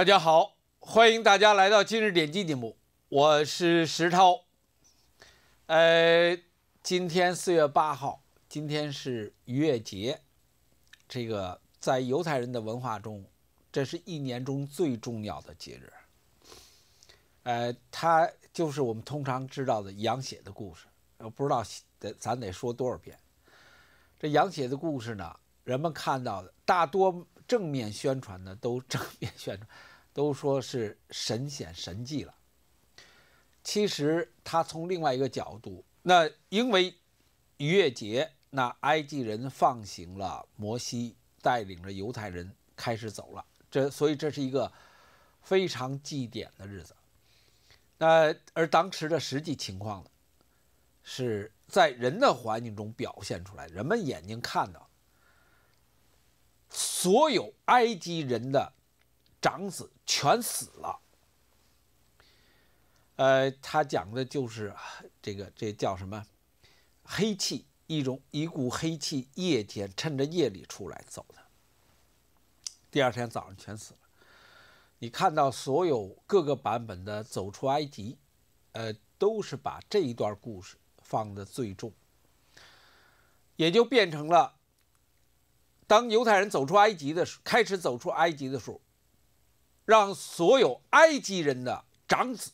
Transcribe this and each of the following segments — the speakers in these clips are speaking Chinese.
大家好，欢迎大家来到今日点击节目，我是石涛。呃，今天四月八号，今天是逾越节。这个在犹太人的文化中，这是一年中最重要的节日。呃，它就是我们通常知道的羊血的故事。呃，不知道咱得说多少遍。这羊血的故事呢，人们看到的大多正面宣传的都正面宣传。都说是神显神迹了。其实他从另外一个角度，那因为逾越节，那埃及人放行了，摩西带领着犹太人开始走了。这所以这是一个非常祭典的日子。那而当时的实际情况呢，是在人的环境中表现出来，人们眼睛看到所有埃及人的。长子全死了。呃，他讲的就是这个，这叫什么？黑气，一种一股黑气，夜间趁着夜里出来走的。第二天早上全死了。你看到所有各个版本的《走出埃及》，呃，都是把这一段故事放的最重，也就变成了当犹太人走出埃及的时，开始走出埃及的时候。让所有埃及人的长子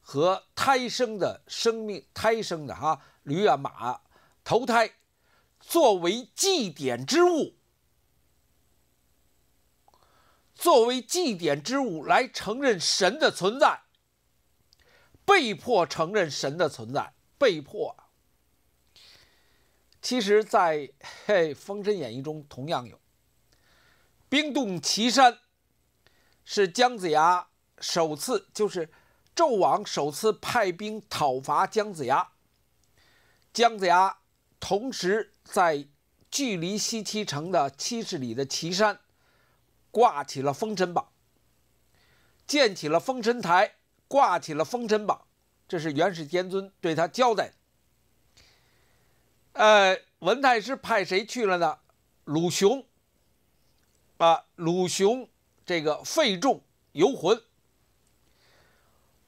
和胎生的生命、胎生的哈驴啊马投胎，作为祭典之物，作为祭典之物来承认神的存在，被迫承认神的存在，被迫。其实，在《封神演义》中同样有冰冻岐山。是姜子牙首次，就是纣王首次派兵讨伐姜子牙。姜子牙同时在距离西岐城的七十里的岐山挂起了封神榜，建起了封神台，挂起了封神榜。这是元始天尊对他交代的。呃，文太师派谁去了呢？鲁雄。啊，鲁雄。这个费仲游魂，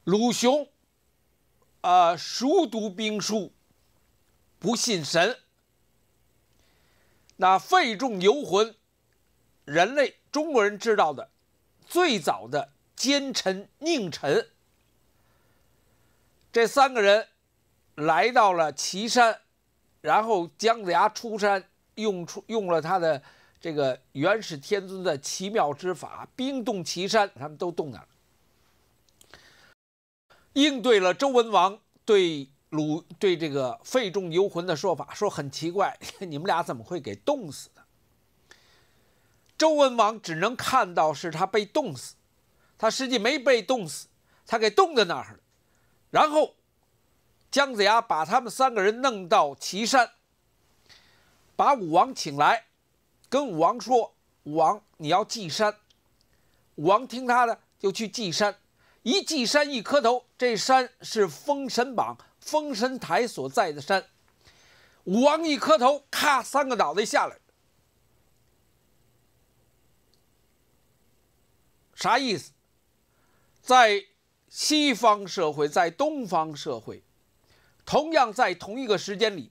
鲁雄，呃，熟读兵书，不信神。那费仲游魂，人类中国人知道的最早的奸臣佞臣。这三个人来到了岐山，然后姜子牙出山，用出用了他的。这个元始天尊的奇妙之法，冰冻岐山，他们都冻那儿了？应对了周文王对鲁对这个费仲游魂的说法，说很奇怪，你们俩怎么会给冻死的？周文王只能看到是他被冻死，他实际没被冻死，他给冻在那儿了。然后姜子牙把他们三个人弄到岐山，把武王请来。跟武王说：“武王，你要祭山。”武王听他的，就去祭山。一祭山，一磕头。这山是封神榜、封神台所在的山。武王一磕头，咔，三个脑袋下来。啥意思？在西方社会，在东方社会，同样在同一个时间里，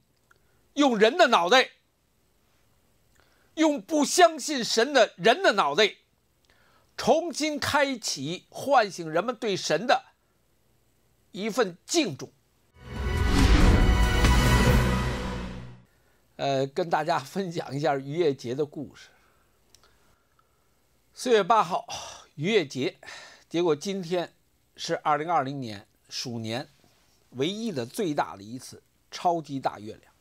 用人的脑袋。用不相信神的人的脑袋，重新开启、唤醒人们对神的一份敬重。呃，跟大家分享一下逾月节的故事。四月八号，逾月节，结果今天是二零二零年鼠年唯一的最大的一次超级大月亮。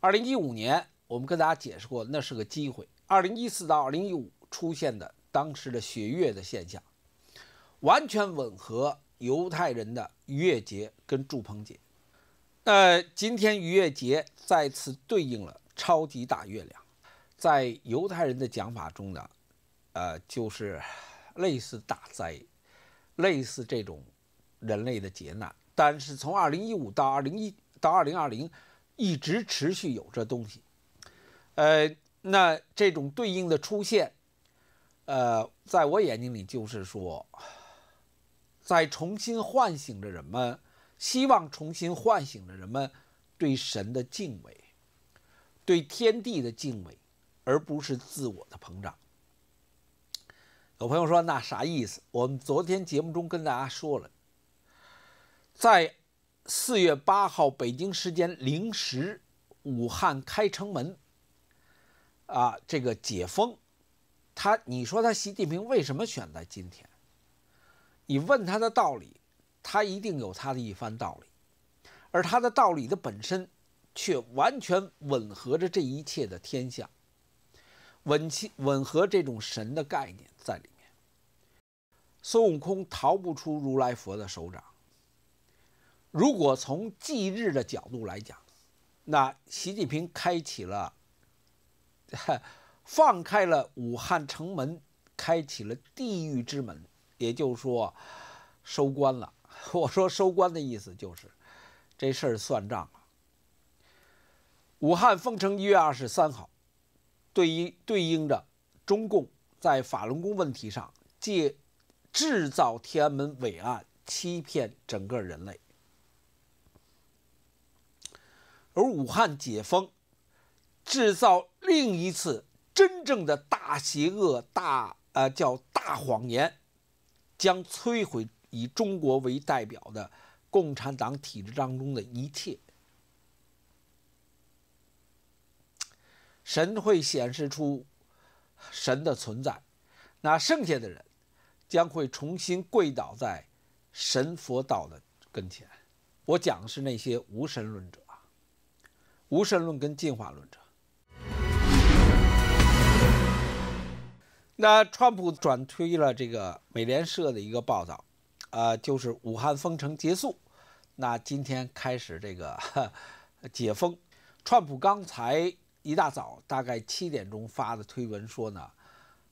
二零一五年。我们跟大家解释过，那是个机会。二零一四到二零一五出现的当时的血月的现象，完全吻合犹太人的逾越节跟祝棚节。呃，今天逾越节再次对应了超级大月亮，在犹太人的讲法中呢，呃，就是类似大灾，类似这种人类的劫难。但是从二零一五到二零一到二零二零，一直持续有这东西。呃，那这种对应的出现，呃，在我眼睛里就是说，在重新唤醒着人们希望，重新唤醒着人们对神的敬畏，对天地的敬畏，而不是自我的膨胀。有朋友说那啥意思？我们昨天节目中跟大家说了，在四月八号北京时间零时，武汉开城门。啊，这个解封，他你说他习近平为什么选在今天？你问他的道理，他一定有他的一番道理，而他的道理的本身，却完全吻合着这一切的天象，吻气吻合这种神的概念在里面。孙悟空逃不出如来佛的手掌。如果从忌日的角度来讲，那习近平开启了。放开了武汉城门，开启了地狱之门，也就是说，收官了。我说收官的意思就是这事儿算账了。武汉封城一月二十三号，对应对应着中共在法轮功问题上借制造天安门伟岸，欺骗整个人类，而武汉解封。制造另一次真正的大邪恶，大呃叫大谎言，将摧毁以中国为代表的共产党体制当中的一切。神会显示出神的存在，那剩下的人将会重新跪倒在神佛道的跟前。我讲的是那些无神论者，无神论跟进化论者。那川普转推了这个美联社的一个报道，呃，就是武汉封城结束，那今天开始这个解封。川普刚才一大早大概七点钟发的推文说呢，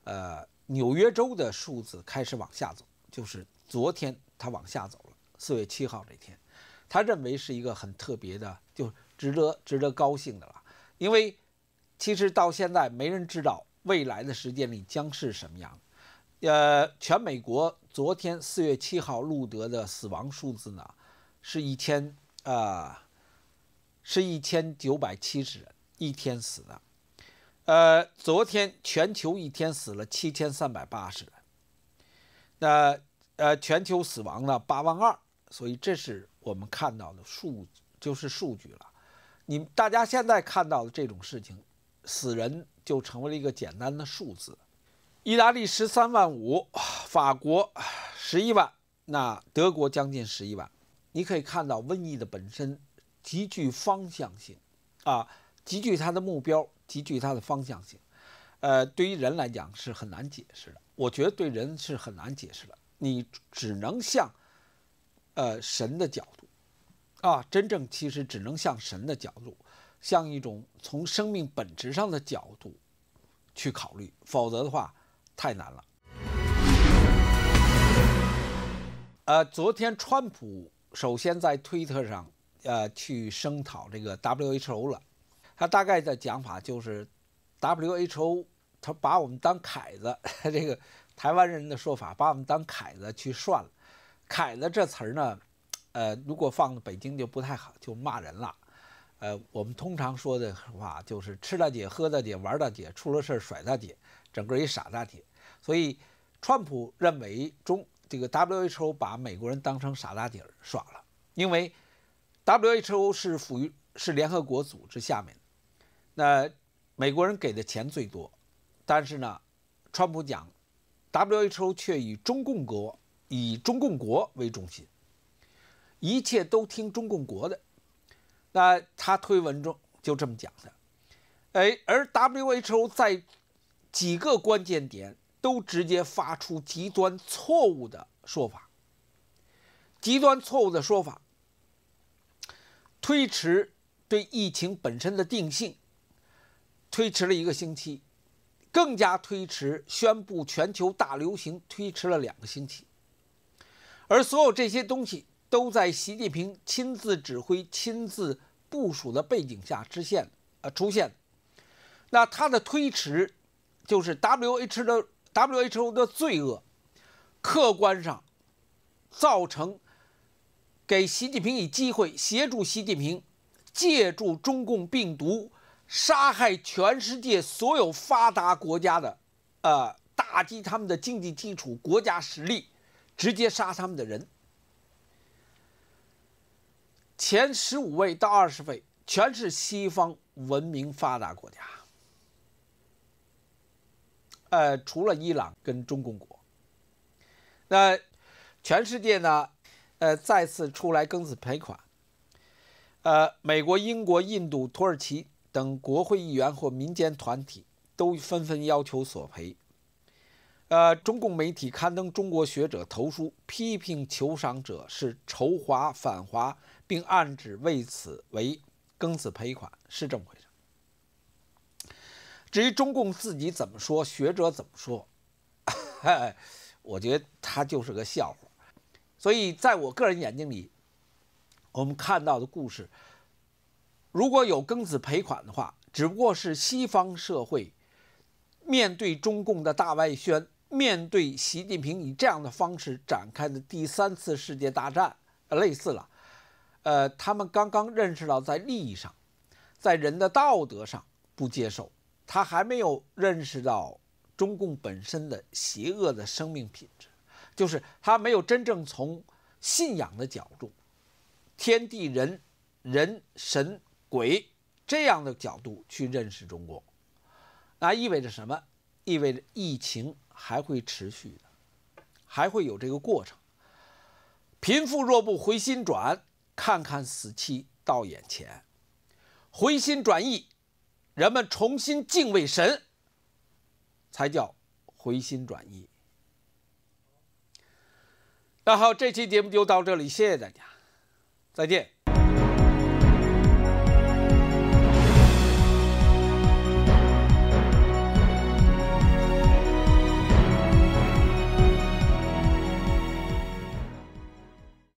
呃，纽约州的数字开始往下走，就是昨天他往下走了，四月七号那天，他认为是一个很特别的，就值得值得高兴的了，因为其实到现在没人知道。未来的时间里将是什么样？呃，全美国昨天四月七号录得的死亡数字呢，是一千啊，是一千九百七十人一天死的。呃，昨天全球一天死了七千三百八十人，那呃，全球死亡了八万二，所以这是我们看到的数，就是数据了。你大家现在看到的这种事情。死人就成为了一个简单的数字，意大利十三万五，法国十一万，那德国将近十一万。你可以看到瘟疫的本身极具方向性，啊，极具它的目标，极具它的方向性。呃，对于人来讲是很难解释的，我觉得对人是很难解释的。你只能向，呃，神的角度，啊，真正其实只能向神的角度。像一种从生命本质上的角度去考虑，否则的话太难了。呃，昨天川普首先在推特上，呃，去声讨这个 WHO 了。他大概的讲法就是，WHO 他把我们当凯子，这个台湾人的说法，把我们当凯子去算了。凯子这词儿呢，呃，如果放北京就不太好，就骂人了。呃，我们通常说的话就是吃大姐、喝大姐、玩大姐，出了事甩大姐，整个一傻大姐。所以，川普认为中这个 WHO 把美国人当成傻大姐耍了，因为 WHO 是属于是联合国组织下面的，那美国人给的钱最多，但是呢，川普讲 WHO 却以中共国以中共国为中心，一切都听中共国的。在他推文中就这么讲的，哎，而 WHO 在几个关键点都直接发出极端错误的说法，极端错误的说法，推迟对疫情本身的定性，推迟了一个星期，更加推迟宣布全球大流行，推迟了两个星期，而所有这些东西都在习近平亲自指挥、亲自。部署的背景下，出现，呃，出现，那它的推迟，就是 W H o 的 W H O 的罪恶，客观上造成给习近平以机会，协助习近平，借助中共病毒杀害全世界所有发达国家的，呃，打击他们的经济基础、国家实力，直接杀他们的人。前十五位到二十位全是西方文明发达国家，呃，除了伊朗跟中共国。那全世界呢，呃，再次出来庚子赔款，呃，美国、英国、印度、土耳其等国会议员或民间团体都纷纷要求索赔，呃，中共媒体刊登中国学者投书，批评求赏者是仇华反华。并暗指为此为庚子赔款是这么回事。至于中共自己怎么说，学者怎么说，我觉得他就是个笑话。所以，在我个人眼睛里，我们看到的故事，如果有庚子赔款的话，只不过是西方社会面对中共的大外宣，面对习近平以这样的方式展开的第三次世界大战，类似了。呃，他们刚刚认识到在利益上，在人的道德上不接受，他还没有认识到中共本身的邪恶的生命品质，就是他没有真正从信仰的角度，天地人、人神鬼这样的角度去认识中国。那意味着什么？意味着疫情还会持续的，还会有这个过程。贫富若不回心转。看看死期到眼前，回心转意，人们重新敬畏神，才叫回心转意。那好，这期节目就到这里，谢谢大家，再见。